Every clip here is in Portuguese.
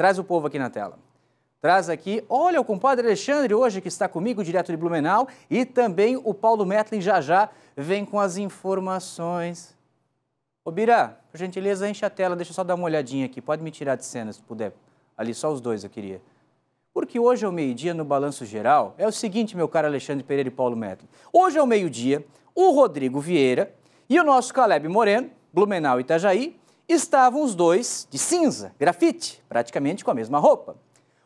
traz o povo aqui na tela. Traz aqui, olha o compadre Alexandre hoje que está comigo, direto de Blumenau, e também o Paulo Metlin já já vem com as informações. Ô Bira, por gentileza, enche a tela, deixa eu só dar uma olhadinha aqui, pode me tirar de cena se puder. Ali, só os dois eu queria. Porque hoje é o meio-dia, no Balanço Geral, é o seguinte, meu caro Alexandre Pereira e Paulo Metlin. Hoje é o meio-dia, o Rodrigo Vieira e o nosso Caleb Moreno, Blumenau e Itajaí, estavam os dois de cinza, grafite, praticamente com a mesma roupa.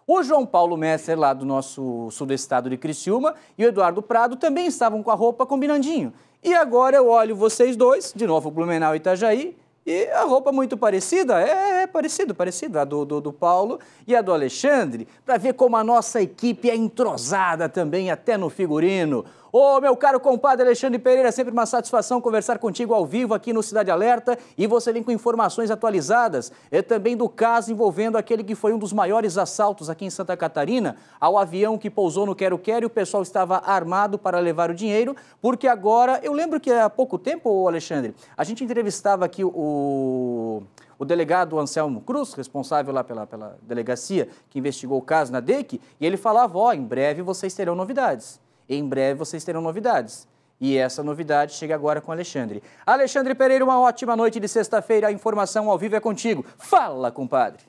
O João Paulo Messer, lá do nosso sul do estado de Criciúma, e o Eduardo Prado também estavam com a roupa combinandinho. E agora eu olho vocês dois, de novo Blumenau e Itajaí, e a roupa muito parecida, é, é, é parecido, parecido, a do, do, do Paulo e a do Alexandre, para ver como a nossa equipe é entrosada também, até no figurino. Ô, oh, meu caro compadre Alexandre Pereira, sempre uma satisfação conversar contigo ao vivo aqui no Cidade Alerta e você vem com informações atualizadas e eh, também do caso envolvendo aquele que foi um dos maiores assaltos aqui em Santa Catarina ao avião que pousou no Quero Quero e o pessoal estava armado para levar o dinheiro, porque agora, eu lembro que há pouco tempo, Alexandre, a gente entrevistava aqui o o delegado Anselmo Cruz, responsável lá pela, pela delegacia que investigou o caso na DEC, e ele falava, ó, oh, em breve vocês terão novidades. Em breve vocês terão novidades. E essa novidade chega agora com Alexandre. Alexandre Pereira, uma ótima noite de sexta-feira. A informação ao vivo é contigo. Fala, compadre.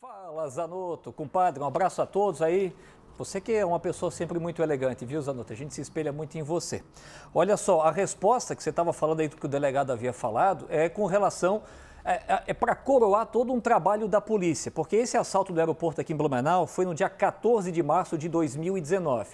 Fala, Zanotto. Compadre, um abraço a todos aí. Você que é uma pessoa sempre muito elegante, viu, Zanotto? A gente se espelha muito em você. Olha só, a resposta que você estava falando aí do que o delegado havia falado é com relação é, é, é para coroar todo um trabalho da polícia, porque esse assalto do aeroporto aqui em Blumenau foi no dia 14 de março de 2019.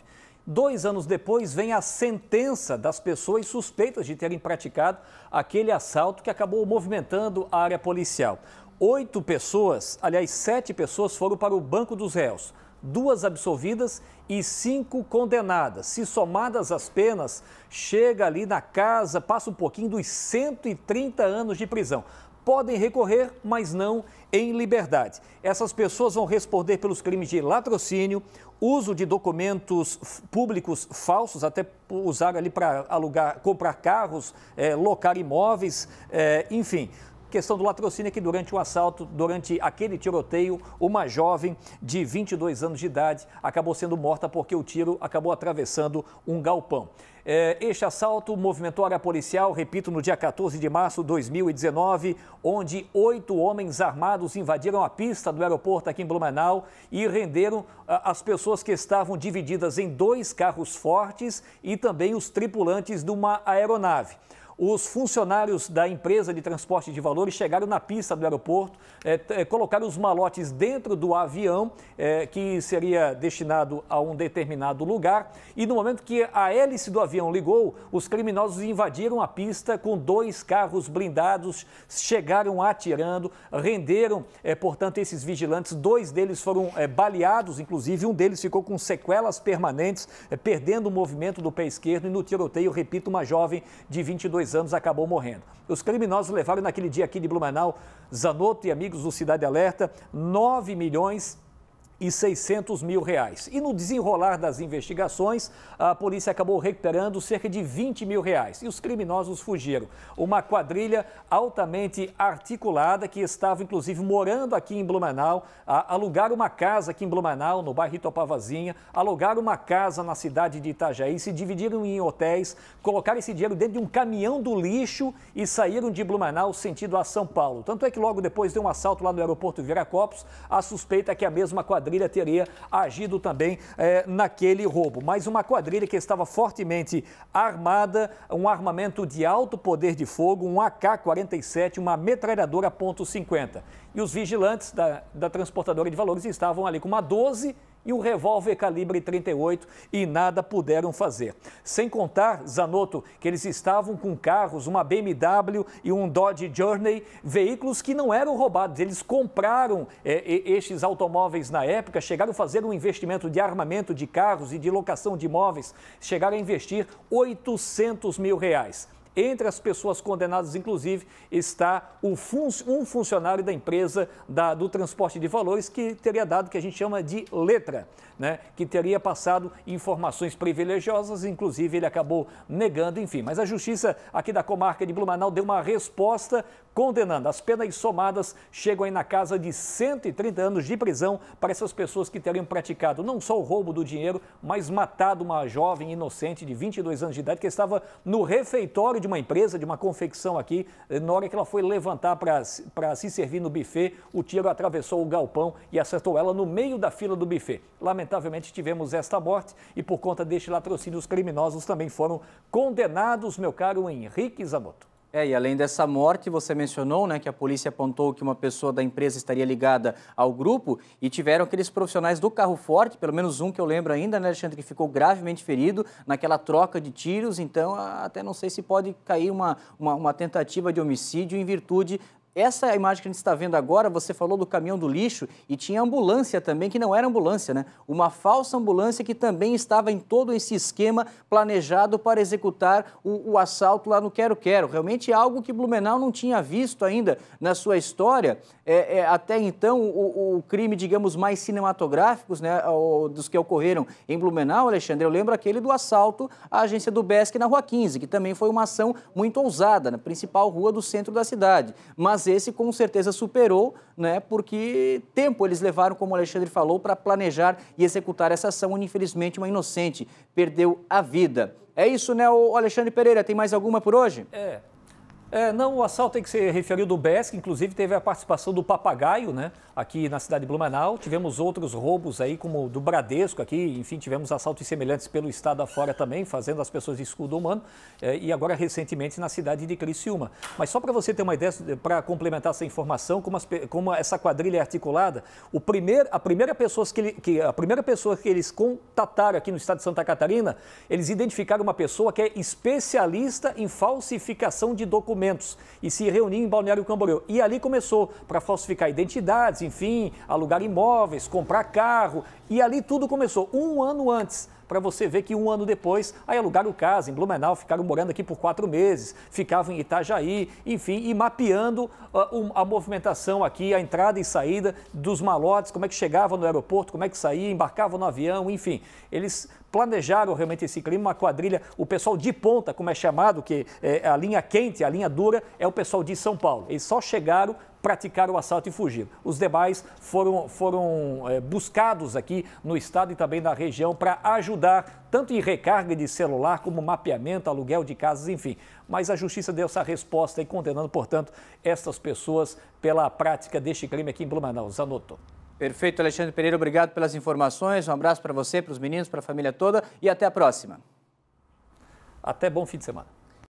Dois anos depois vem a sentença das pessoas suspeitas de terem praticado aquele assalto que acabou movimentando a área policial. Oito pessoas, aliás, sete pessoas foram para o banco dos réus. Duas absolvidas e cinco condenadas. Se somadas as penas, chega ali na casa, passa um pouquinho dos 130 anos de prisão podem recorrer, mas não em liberdade. Essas pessoas vão responder pelos crimes de latrocínio, uso de documentos públicos falsos, até usar ali para alugar, comprar carros, é, locar imóveis, é, enfim questão do latrocínio é que durante o assalto, durante aquele tiroteio, uma jovem de 22 anos de idade acabou sendo morta porque o tiro acabou atravessando um galpão. É, este assalto movimentou a área policial, repito, no dia 14 de março de 2019, onde oito homens armados invadiram a pista do aeroporto aqui em Blumenau e renderam ah, as pessoas que estavam divididas em dois carros fortes e também os tripulantes de uma aeronave. Os funcionários da empresa de transporte de valores chegaram na pista do aeroporto, é, é, colocaram os malotes dentro do avião, é, que seria destinado a um determinado lugar, e no momento que a hélice do avião ligou, os criminosos invadiram a pista com dois carros blindados, chegaram atirando, renderam, é, portanto, esses vigilantes. Dois deles foram é, baleados, inclusive, um deles ficou com sequelas permanentes, é, perdendo o movimento do pé esquerdo, e no tiroteio, repito, uma jovem de 22 22 anos, acabou morrendo. Os criminosos levaram naquele dia aqui de Blumenau, Zanotto e amigos do Cidade Alerta, 9 milhões e 600 mil reais. E no desenrolar das investigações, a polícia acabou recuperando cerca de 20 mil reais e os criminosos fugiram. Uma quadrilha altamente articulada que estava inclusive morando aqui em Blumenau, alugaram uma casa aqui em Blumenau, no bairro Itopavazinha, alugaram uma casa na cidade de Itajaí, se dividiram em hotéis, colocaram esse dinheiro dentro de um caminhão do lixo e saíram de Blumenau sentido a São Paulo. Tanto é que logo depois de um assalto lá no aeroporto Viracopos, a suspeita é que a mesma quadrilha quadrilha teria agido também é, naquele roubo. Mas uma quadrilha que estava fortemente armada, um armamento de alto poder de fogo, um AK-47, uma metralhadora .50. E os vigilantes da, da transportadora de valores estavam ali com uma 12 e um revólver calibre 38 e nada puderam fazer. Sem contar, Zanotto, que eles estavam com carros, uma BMW e um Dodge Journey, veículos que não eram roubados. Eles compraram é, estes automóveis na época, chegaram a fazer um investimento de armamento de carros e de locação de imóveis, chegaram a investir 800 mil reais. Entre as pessoas condenadas, inclusive, está um funcionário da empresa da, do transporte de valores que teria dado o que a gente chama de letra, né? que teria passado informações privilegiosas, inclusive ele acabou negando, enfim. Mas a justiça aqui da comarca de Blumenau deu uma resposta condenando. As penas somadas chegam aí na casa de 130 anos de prisão para essas pessoas que teriam praticado não só o roubo do dinheiro, mas matado uma jovem inocente de 22 anos de idade que estava no refeitório de uma empresa, de uma confecção aqui, eh, na hora que ela foi levantar para se servir no buffet, o tiro atravessou o galpão e acertou ela no meio da fila do buffet. Lamentavelmente tivemos esta morte e por conta deste latrocínio os criminosos também foram condenados, meu caro Henrique Zanotto. É, e além dessa morte, você mencionou né, que a polícia apontou que uma pessoa da empresa estaria ligada ao grupo e tiveram aqueles profissionais do carro forte, pelo menos um que eu lembro ainda, né, Alexandre, que ficou gravemente ferido naquela troca de tiros. Então, até não sei se pode cair uma, uma, uma tentativa de homicídio em virtude essa é imagem que a gente está vendo agora, você falou do caminhão do lixo e tinha ambulância também, que não era ambulância, né? Uma falsa ambulância que também estava em todo esse esquema planejado para executar o, o assalto lá no Quero Quero. Realmente é algo que Blumenau não tinha visto ainda na sua história. É, é, até então, o, o, crime, digamos, mais cinematográficos, né, o, dos que ocorreram em Blumenau, Alexandre, eu lembro aquele do assalto à agência do BESC na Rua 15, que também foi uma ação muito ousada, na principal rua do centro da cidade. Mas mas esse com certeza superou, né, porque tempo eles levaram, como o Alexandre falou, para planejar e executar essa ação, onde infelizmente uma inocente perdeu a vida. É isso, né, o Alexandre Pereira? Tem mais alguma por hoje? É, é, não, o assalto tem que ser referido do BESC, inclusive teve a participação do Papagaio, né, aqui na cidade de Blumenau. Tivemos outros roubos aí, como do Bradesco aqui, enfim, tivemos assaltos semelhantes pelo estado afora também, fazendo as pessoas de escudo humano, é, e agora recentemente na cidade de Criciúma. Mas só para você ter uma ideia, para complementar essa informação, como, as, como, essa quadrilha é articulada, o primeir, a, primeira pessoa que, que, a primeira pessoa que eles contataram aqui no estado de Santa Catarina, eles identificaram uma pessoa que é especialista em falsificação de documentos documentos e se reuniu em Balneário Camboriú. E ali começou para falsificar identidades, enfim, alugar imóveis, comprar carro. E ali tudo começou um ano antes para você ver que um ano depois, aí alugaram casa em Blumenau, ficaram morando aqui por quatro meses, ficavam em Itajaí, enfim, e mapeando a, ah, a movimentação aqui, a entrada e saída dos malotes, como é que chegavam no aeroporto, como é que saía, embarcavam no avião, enfim. Eles planejaram realmente esse clima, uma quadrilha, o pessoal de ponta, como é chamado, que é a linha quente, a linha dura, é o pessoal de São Paulo. Eles só chegaram, praticaram o assalto e fugiram. Os demais foram, foram é, buscados aqui no estado e também na região para ajudar, tanto em recarga de celular, como mapeamento, aluguel de casas, enfim. Mas a justiça deu essa resposta e condenando, portanto, estas pessoas pela prática deste crime aqui em Blumenau. Zanotto. Perfeito, Alexandre Pereira, obrigado pelas informações. Um abraço para você, para os meninos, para a família toda e até a próxima. Até bom fim de semana.